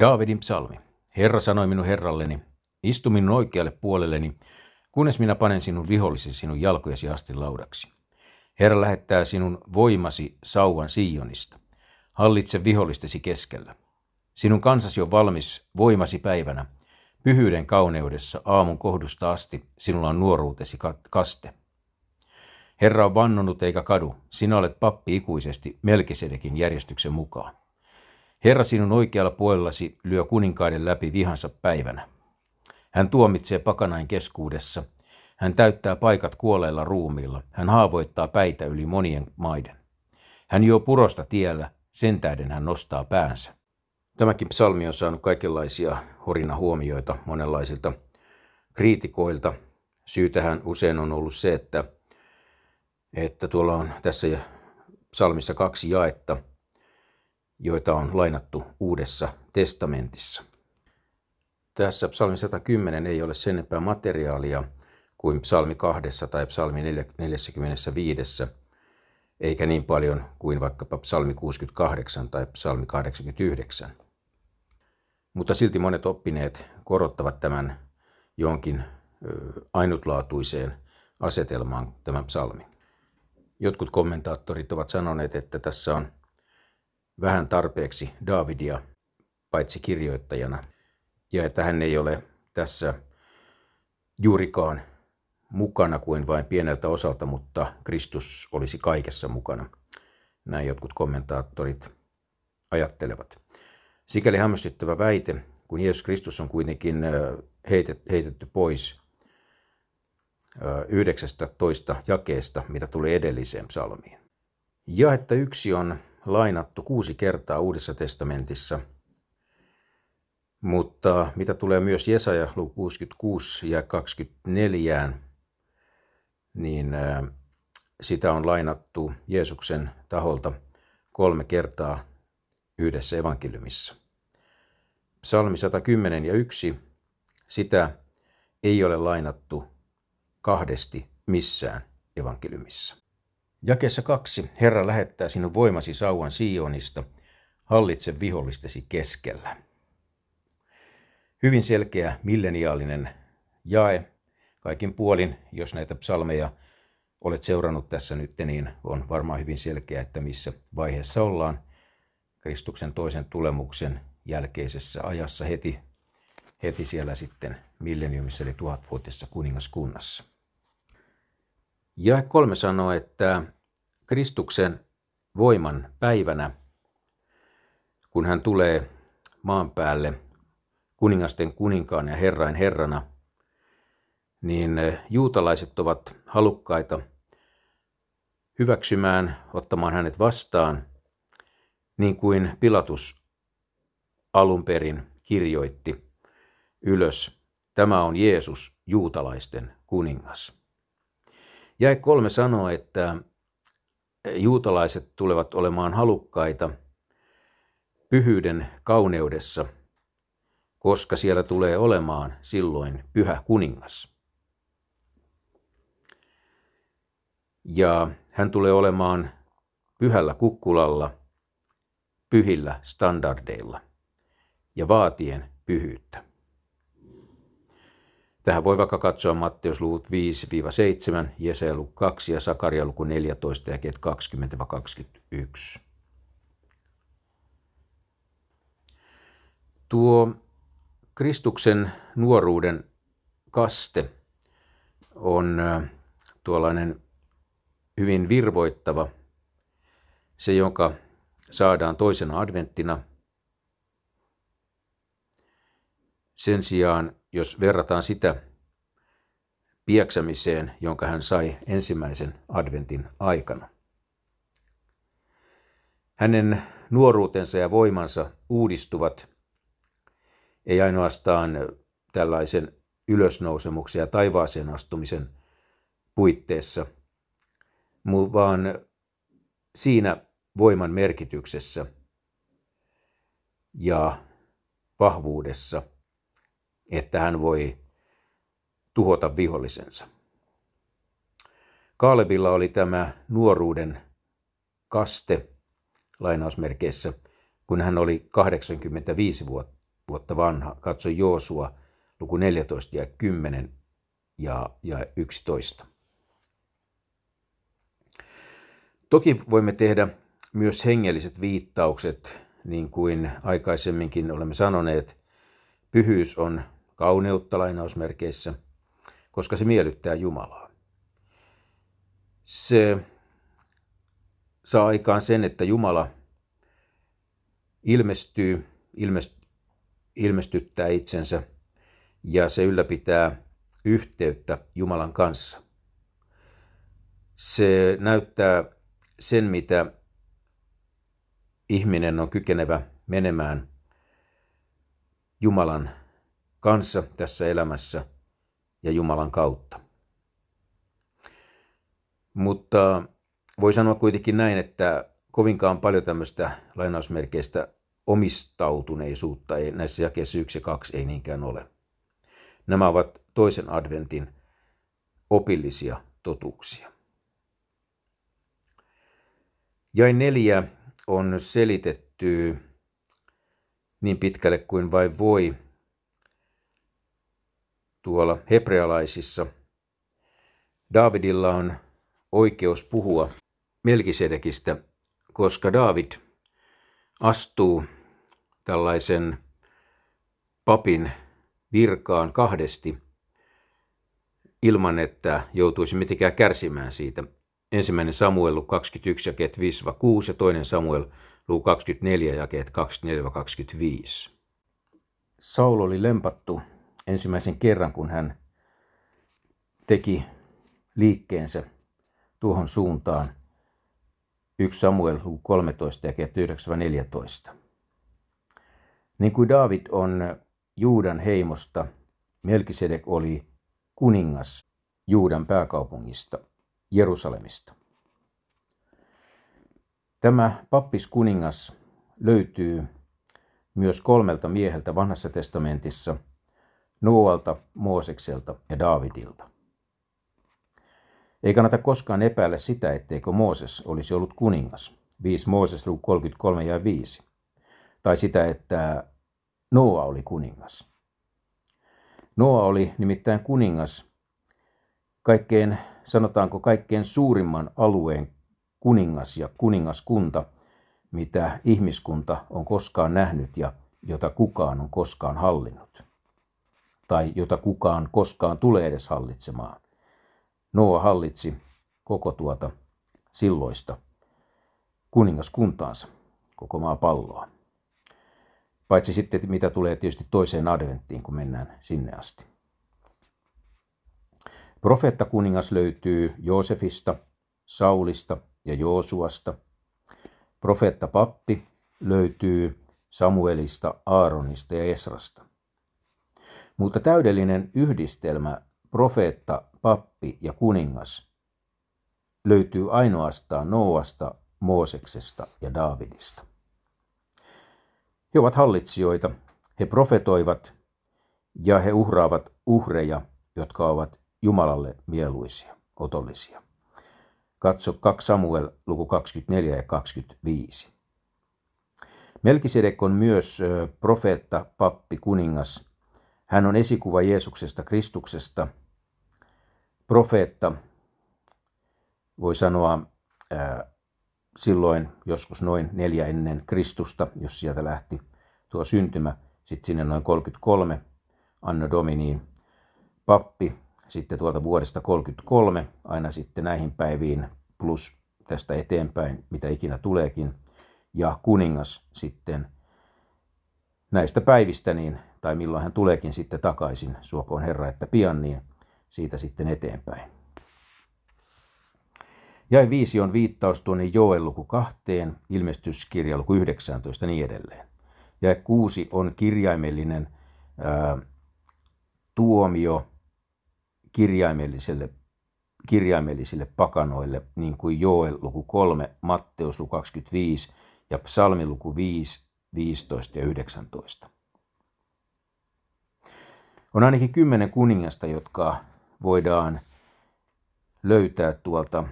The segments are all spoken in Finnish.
Daavidin psalmi. Herra sanoi minun herralleni, istu minun oikealle puolelleni, kunnes minä panen sinun vihollisen sinun jalkojesi asti laudaksi. Herra lähettää sinun voimasi sauvan Sionista. Hallitse vihollistesi keskellä. Sinun kansasi on valmis voimasi päivänä. Pyhyyden kauneudessa aamun kohdusta asti sinulla on nuoruutesi kaste. Herra on vannonut eikä kadu. Sinä olet pappi ikuisesti Melkisedekin järjestyksen mukaan. Herra sinun oikealla puolellasi lyö kuninkaiden läpi vihansa päivänä. Hän tuomitsee pakanain keskuudessa. Hän täyttää paikat kuolleilla ruumiilla. Hän haavoittaa päitä yli monien maiden. Hän juo purosta tiellä, sen tähden hän nostaa päänsä. Tämäkin psalmi on saanut kaikenlaisia horinahuomioita monenlaisilta kriitikoilta. Syytähän usein on ollut se, että, että tuolla on tässä psalmissa kaksi jaetta – joita on lainattu Uudessa testamentissa. Tässä psalmi 110 ei ole sen enempää materiaalia kuin psalmi 2 tai psalmi 45, eikä niin paljon kuin vaikkapa psalmi 68 tai psalmi 89. Mutta silti monet oppineet korottavat tämän jonkin ainutlaatuiseen asetelmaan tämän psalmin. Jotkut kommentaattorit ovat sanoneet, että tässä on vähän tarpeeksi Davidia paitsi kirjoittajana ja että hän ei ole tässä juurikaan mukana kuin vain pieneltä osalta, mutta Kristus olisi kaikessa mukana. Näin jotkut kommentaattorit ajattelevat. Sikäli hämmästyttävä väite, kun Jeesus Kristus on kuitenkin heitetty pois 19 jakeesta, mitä tuli edelliseen psalmiin. Ja että yksi on lainattu kuusi kertaa Uudessa testamentissa. Mutta mitä tulee myös Jesaja luku 66 ja 24, niin sitä on lainattu Jeesuksen taholta kolme kertaa yhdessä evankeliumissa. Psalmi 110 ja 1, sitä ei ole lainattu kahdesti missään evankeliumissa. Jakessa kaksi. Herra lähettää sinun voimasi sauvan Sionista, hallitse vihollistesi keskellä. Hyvin selkeä milleniaalinen jae kaikin puolin, jos näitä psalmeja olet seurannut tässä nyt, niin on varmaan hyvin selkeä, että missä vaiheessa ollaan Kristuksen toisen tulemuksen jälkeisessä ajassa heti, heti siellä sitten milleniumissa eli tuhatvuotisessa kuningaskunnassa. Ja kolme sanoo, että Kristuksen voiman päivänä, kun hän tulee maan päälle kuningasten kuninkaan ja herrain herrana, niin eh, juutalaiset ovat halukkaita hyväksymään, ottamaan hänet vastaan, niin kuin Pilatus alun perin kirjoitti ylös. Tämä on Jeesus, juutalaisten kuningas. Jae kolme sanoo, että juutalaiset tulevat olemaan halukkaita pyhyyden kauneudessa, koska siellä tulee olemaan silloin pyhä kuningas. Ja hän tulee olemaan pyhällä kukkulalla, pyhillä standardeilla ja vaatien pyhyyttä. Tähän voi vaikka katsoa Matteus luvut 5-7, Jesaja luku 2 ja Sakaria luku 14 ja 20-21. Tuo Kristuksen nuoruuden kaste on tuollainen hyvin virvoittava, se joka saadaan toisena adventtina. Sen sijaan jos verrataan sitä pieksämiseen, jonka hän sai ensimmäisen adventin aikana. Hänen nuoruutensa ja voimansa uudistuvat ei ainoastaan tällaisen ylösnousemuksen ja taivaaseen astumisen puitteissa, vaan siinä voiman merkityksessä ja vahvuudessa – että hän voi tuhota vihollisensa. Kaalebilla oli tämä nuoruuden kaste lainausmerkeissä, kun hän oli 85 vuotta vanha. Katso Joosua luku 14 ja 10 ja, ja 11. Toki voimme tehdä myös hengelliset viittaukset, niin kuin aikaisemminkin olemme sanoneet. Pyhyys on kauneutta lainausmerkeissä, koska se miellyttää Jumalaa. Se saa aikaan sen, että Jumala ilmestyy, ilmest, ilmestyttää itsensä ja se ylläpitää yhteyttä Jumalan kanssa. Se näyttää sen, mitä ihminen on kykenevä menemään Jumalan kanssa tässä elämässä ja Jumalan kautta. Mutta voi sanoa kuitenkin näin, että kovinkaan paljon tämmöistä lainausmerkeistä omistautuneisuutta ei näissä jakeissa 1 ja 2 ei niinkään ole. Nämä ovat toisen adventin opillisia totuuksia. Jai neljä on selitetty niin pitkälle kuin vain voi – tuolla hebrealaisissa. Davidilla on oikeus puhua Melkisedekistä, koska David astuu tällaisen papin virkaan kahdesti ilman, että joutuisi mitenkään kärsimään siitä. Ensimmäinen Samuel Luke 21 jakeet 5-6 ja toinen Samuel Luke 24 jakeet 24-25. Saul oli lempattu ensimmäisen kerran, kun hän teki liikkeensä tuohon suuntaan 1 Samuel 13 ja 9-14. Niin kuin David on Juudan heimosta, Melkisedek oli kuningas Juudan pääkaupungista, Jerusalemista. Tämä pappiskuningas löytyy myös kolmelta mieheltä vanhassa testamentissa, Nuolta, Moosekselta ja Daavidilta. Ei kannata koskaan epäillä sitä, etteikö Mooses olisi ollut kuningas. 5 Mooses luku 33 ja 5. Tai sitä, että Noa oli kuningas. Noa oli nimittäin kuningas kaikkein, sanotaanko kaikkein suurimman alueen kuningas ja kuningaskunta, mitä ihmiskunta on koskaan nähnyt ja jota kukaan on koskaan hallinnut tai jota kukaan koskaan tulee edes hallitsemaan. Noa hallitsi koko tuota silloista kuningaskuntaansa, koko maa palloa. Paitsi sitten, mitä tulee tietysti toiseen adventtiin, kun mennään sinne asti. Profeetta kuningas löytyy Joosefista, Saulista ja Joosuasta. Profeetta pappi löytyy Samuelista, Aaronista ja Esrasta. Mutta täydellinen yhdistelmä profeetta, pappi ja kuningas löytyy ainoastaan Noasta, Mooseksesta ja Daavidista. He ovat hallitsijoita, he profetoivat ja he uhraavat uhreja, jotka ovat Jumalalle mieluisia, otollisia. Katso 2 Samuel luku 24 ja 25. Melkisedek on myös profeetta, pappi, kuningas hän on esikuva Jeesuksesta Kristuksesta, profeetta, voi sanoa ää, silloin joskus noin neljä ennen Kristusta, jos sieltä lähti tuo syntymä, sitten sinne noin 33 Anno Dominiin pappi, sitten tuolta vuodesta 33 aina sitten näihin päiviin plus tästä eteenpäin, mitä ikinä tuleekin, ja kuningas sitten näistä päivistä niin tai milloin hän tuleekin sitten takaisin, suokoon Herra, että pian, niin siitä sitten eteenpäin. Jäi viisi on viittaus tuonne Joel luku kahteen, ilmestyskirja luku 19 niin edelleen. Ja kuusi on kirjaimellinen ää, tuomio kirjaimelliselle, kirjaimellisille pakanoille, niin kuin Joel luku 3, Matteus luku 25 ja psalmi luku 5, 15 ja 19. On ainakin kymmenen kuningasta, jotka voidaan löytää tuolta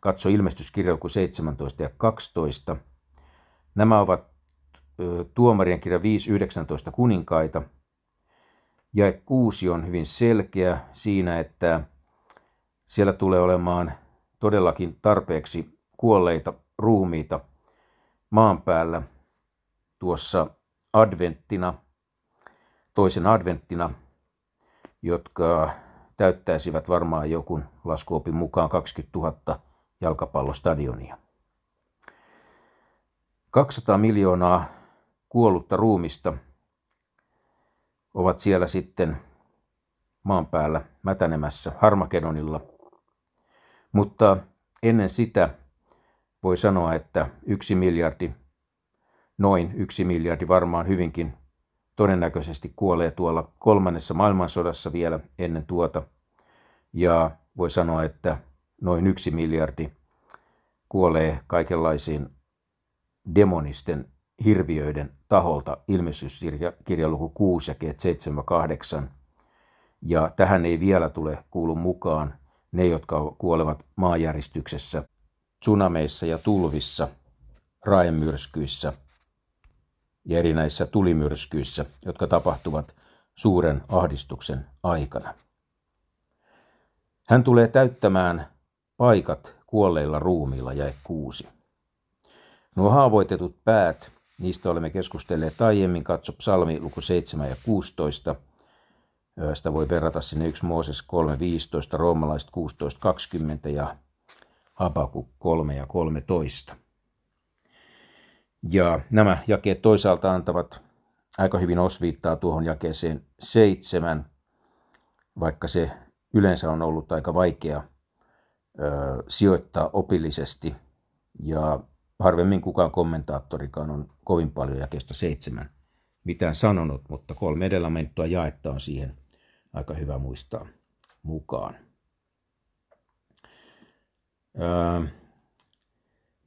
katso ilmestyskirja 17 ja 12. Nämä ovat tuomarien kirja 5, 19 kuninkaita. Ja 6 on hyvin selkeä siinä, että siellä tulee olemaan todellakin tarpeeksi kuolleita ruumiita maan päällä tuossa adventtina, toisen adventtina jotka täyttäisivät varmaan joku laskuopin mukaan 20 000 jalkapallostadionia. 200 miljoonaa kuollutta ruumista ovat siellä sitten maan päällä mätänemässä Harmakedonilla. Mutta ennen sitä voi sanoa, että yksi miljardi, noin yksi miljardi varmaan hyvinkin todennäköisesti kuolee tuolla kolmannessa maailmansodassa vielä ennen tuota. Ja voi sanoa, että noin yksi miljardi kuolee kaikenlaisiin demonisten hirviöiden taholta, ilmestyskirjaluku 6 ja 7, 8. Ja tähän ei vielä tule kuulu mukaan ne, jotka kuolevat maanjäristyksessä, tsunameissa ja tulvissa, raemyrskyissä – ja erinäissä tulimyrskyissä, jotka tapahtuvat suuren ahdistuksen aikana. Hän tulee täyttämään paikat kuolleilla ruumiilla jäi kuusi. Nuo haavoitetut päät, niistä olemme keskustelleet aiemmin, katso psalmi luku 7 ja 16. Sitä voi verrata sinne 1 Mooses 3.15, roomalaiset 16.20 ja Habaku 3 ja 13. Ja nämä jakeet toisaalta antavat aika hyvin osviittaa tuohon jakeeseen seitsemän, vaikka se yleensä on ollut aika vaikea ö, sijoittaa opillisesti. Ja harvemmin kukaan kommentaattorikaan on kovin paljon jakeesta seitsemän mitään sanonut, mutta kolme edellä jaetta on siihen aika hyvä muistaa mukaan. Öö,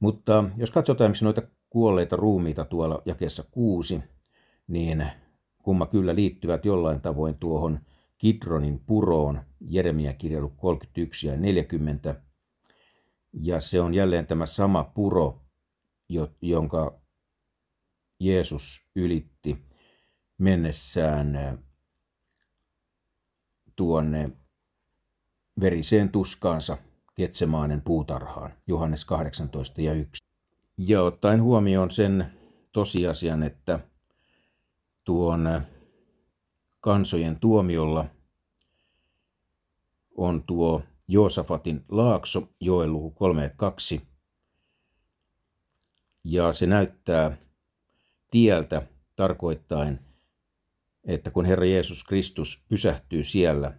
mutta jos katsotaan esimerkiksi noita kuolleita ruumiita tuolla jakessa kuusi, niin kumma kyllä liittyvät jollain tavoin tuohon Kidronin puroon, Jeremia kirjailu 31 ja 40. Ja se on jälleen tämä sama puro, jonka Jeesus ylitti mennessään äh, tuonne veriseen tuskaansa ketsemaanen puutarhaan, Johannes 18 ja 1. Ja ottaen huomioon sen tosiasian, että tuon kansojen tuomiolla on tuo Joosafatin laakso, joen luku 32, ja se näyttää tieltä tarkoittain, että kun Herra Jeesus Kristus pysähtyy siellä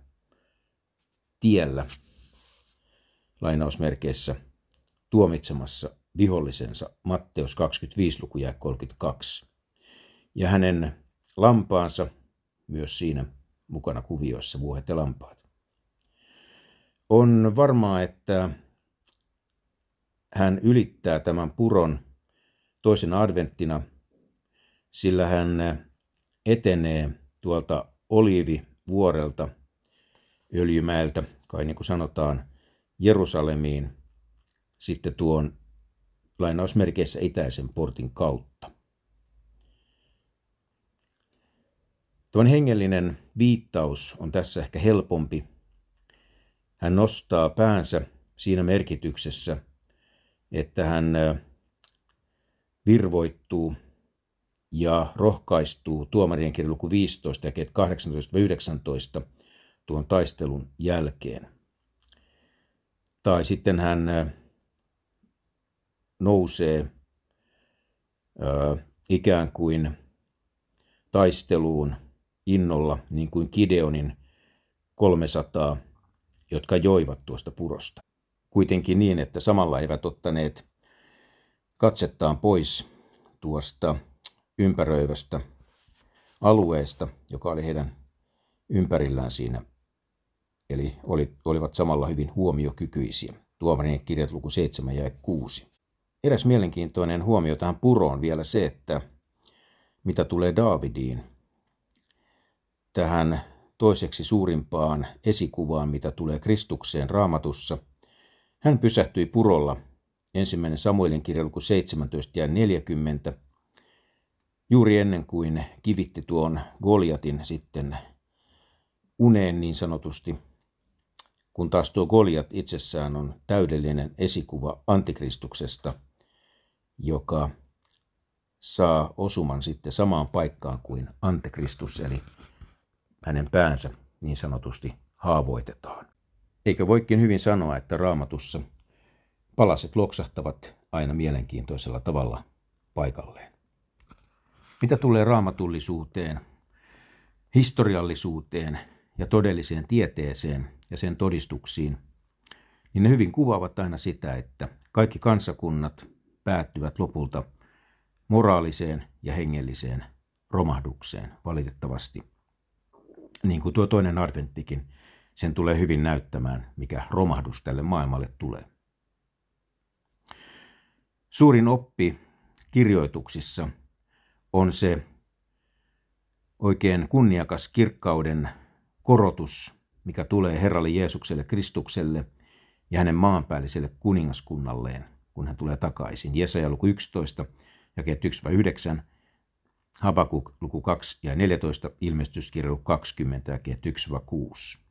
tiellä, lainausmerkeissä, tuomitsemassa vihollisensa, Matteus 25 luku 32. Ja hänen lampaansa, myös siinä mukana kuvioissa vuohet ja lampaat. On varmaa, että hän ylittää tämän puron toisen adventtina, sillä hän etenee tuolta oliivivuorelta Öljymäeltä, kai niin kuin sanotaan, Jerusalemiin, sitten tuon lainausmerkeissä itäisen portin kautta. Tuon hengellinen viittaus on tässä ehkä helpompi. Hän nostaa päänsä siinä merkityksessä, että hän virvoittuu ja rohkaistuu tuomarien kirja luku 15 ja 18-19 tuon taistelun jälkeen. Tai sitten hän nousee ö, ikään kuin taisteluun innolla, niin kuin Kideonin 300, jotka joivat tuosta purosta. Kuitenkin niin, että samalla eivät ottaneet katsettaan pois tuosta ympäröivästä alueesta, joka oli heidän ympärillään siinä. Eli olivat samalla hyvin huomiokykyisiä. Tuomarien kirjat luku 7 ja 6. Eräs mielenkiintoinen huomio tähän puroon vielä se, että mitä tulee Daavidiin, tähän toiseksi suurimpaan esikuvaan, mitä tulee Kristukseen raamatussa, hän pysähtyi purolla ensimmäinen Samuelin kirja luku 17 ja 40, juuri ennen kuin kivitti tuon Goliatin sitten uneen niin sanotusti, kun taas tuo Goliat itsessään on täydellinen esikuva antikristuksesta – joka saa osuman sitten samaan paikkaan kuin antekristus, eli hänen päänsä niin sanotusti haavoitetaan. Eikä voikin hyvin sanoa, että raamatussa palaset loksahtavat aina mielenkiintoisella tavalla paikalleen. Mitä tulee raamatullisuuteen, historiallisuuteen ja todelliseen tieteeseen ja sen todistuksiin, niin ne hyvin kuvaavat aina sitä, että kaikki kansakunnat, päättyvät lopulta moraaliseen ja hengelliseen romahdukseen, valitettavasti. Niin kuin tuo toinen adventtikin, sen tulee hyvin näyttämään, mikä romahdus tälle maailmalle tulee. Suurin oppi kirjoituksissa on se oikein kunniakas kirkkauden korotus, mikä tulee Herralle Jeesukselle Kristukselle ja hänen maanpäälliselle kuningaskunnalleen kun hän tulee takaisin. Jesaja luku 11, jakeet 1-9, Habakuk luku 2 ja 14, ilmestyskirja luku 20, jakeet 1-6.